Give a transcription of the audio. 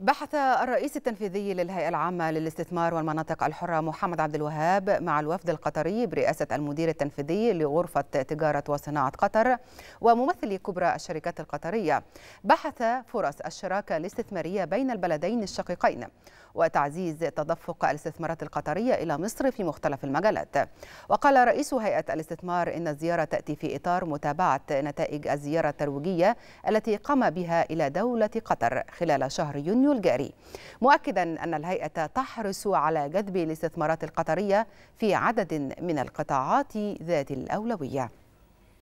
بحث الرئيس التنفيذي للهيئة العامة للاستثمار والمناطق الحرة محمد عبد الوهاب مع الوفد القطري برئاسة المدير التنفيذي لغرفة تجارة وصناعة قطر وممثلي كبرى الشركات القطرية بحث فرص الشراكة الاستثمارية بين البلدين الشقيقين وتعزيز تدفق الاستثمارات القطرية إلى مصر في مختلف المجالات وقال رئيس هيئة الاستثمار إن الزيارة تأتي في إطار متابعة نتائج الزيارة الترويجية التي قام بها إلى دولة قطر خلال شهر يونيو الجاري مؤكدا أن الهيئة تحرص على جذب الاستثمارات القطرية في عدد من القطاعات ذات الأولوية